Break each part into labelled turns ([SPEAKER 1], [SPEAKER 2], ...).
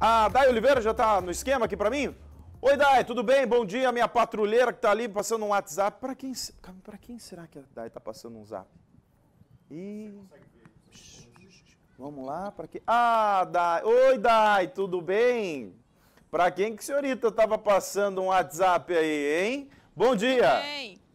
[SPEAKER 1] A Dai Oliveira já está no esquema aqui para mim? Oi, Dai, tudo bem? Bom dia, minha patrulheira que está ali passando um WhatsApp. Para quem, Para quem será que a Dai está passando um zap? E... Vamos lá, para que Ah, Dai. Oi, Dai, tudo bem? Para quem que a senhorita estava passando um WhatsApp aí, hein? Bom dia. Tudo
[SPEAKER 2] bem.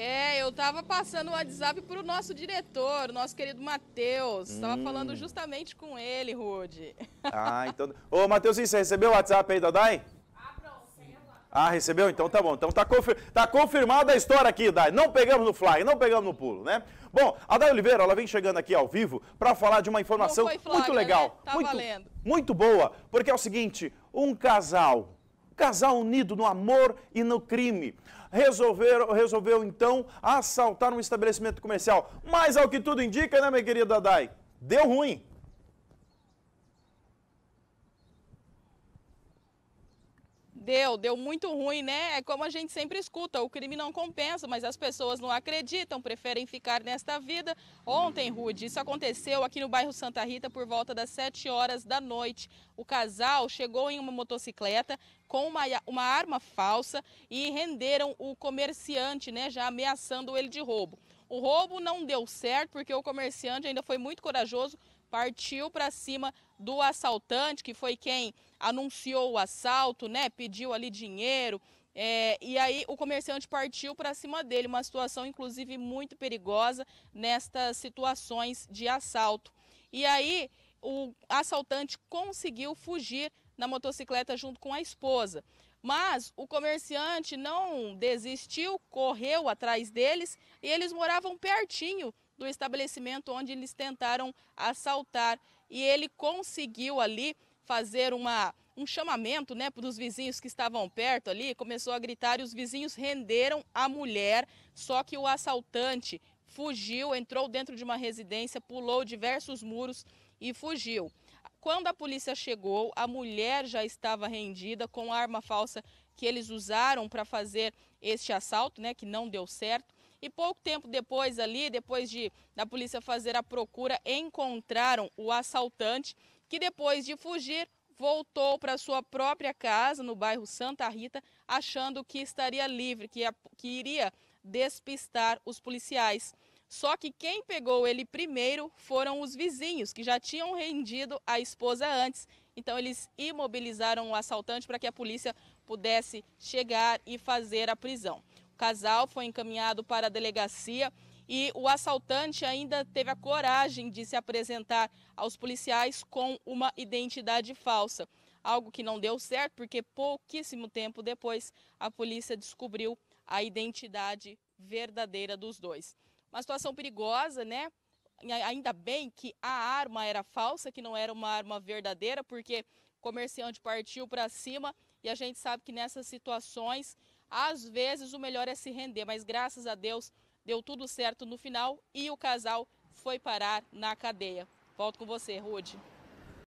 [SPEAKER 2] É, eu estava passando o WhatsApp para o nosso diretor, nosso querido Matheus. Estava hum. falando justamente com ele, Rude.
[SPEAKER 1] Ah, então. Ô, Matheus, você recebeu o WhatsApp aí, da Dai? Ah, recebeu? Então tá bom. Então tá, confir... tá confirmada a história aqui, Dai. Não pegamos no fly, não pegamos no pulo, né? Bom, a Dai Oliveira, ela vem chegando aqui ao vivo para falar de uma informação muito legal. Né? Tá muito, valendo. Muito boa, porque é o seguinte, um casal casal unido no amor e no crime. Resolveram, resolveu então assaltar um estabelecimento comercial. Mas ao que tudo indica, né, minha querida Dai? Deu ruim.
[SPEAKER 2] Deu, deu muito ruim, né? É como a gente sempre escuta, o crime não compensa, mas as pessoas não acreditam, preferem ficar nesta vida. Ontem, Rude, isso aconteceu aqui no bairro Santa Rita por volta das 7 horas da noite. O casal chegou em uma motocicleta com uma, uma arma falsa e renderam o comerciante, né? Já ameaçando ele de roubo. O roubo não deu certo porque o comerciante ainda foi muito corajoso, partiu para cima do assaltante, que foi quem anunciou o assalto, né? Pediu ali dinheiro. É, e aí o comerciante partiu para cima dele, uma situação inclusive muito perigosa nestas situações de assalto. E aí o assaltante conseguiu fugir na motocicleta junto com a esposa. Mas o comerciante não desistiu, correu atrás deles e eles moravam pertinho do estabelecimento onde eles tentaram assaltar. E ele conseguiu ali fazer uma, um chamamento né, para os vizinhos que estavam perto ali, começou a gritar e os vizinhos renderam a mulher, só que o assaltante fugiu, entrou dentro de uma residência, pulou diversos muros e fugiu. Quando a polícia chegou, a mulher já estava rendida com a arma falsa que eles usaram para fazer este assalto, né, que não deu certo. E pouco tempo depois ali, depois de da polícia fazer a procura, encontraram o assaltante que depois de fugir voltou para sua própria casa no bairro Santa Rita, achando que estaria livre, que, que iria despistar os policiais. Só que quem pegou ele primeiro foram os vizinhos, que já tinham rendido a esposa antes. Então eles imobilizaram o assaltante para que a polícia pudesse chegar e fazer a prisão casal foi encaminhado para a delegacia e o assaltante ainda teve a coragem de se apresentar aos policiais com uma identidade falsa. Algo que não deu certo, porque pouquíssimo tempo depois a polícia descobriu a identidade verdadeira dos dois. Uma situação perigosa, né? Ainda bem que a arma era falsa, que não era uma arma verdadeira, porque o comerciante partiu para cima e a gente sabe que nessas situações às vezes o melhor é se render, mas graças a Deus deu tudo certo no final e o casal foi parar na cadeia. Volto com você, Rude.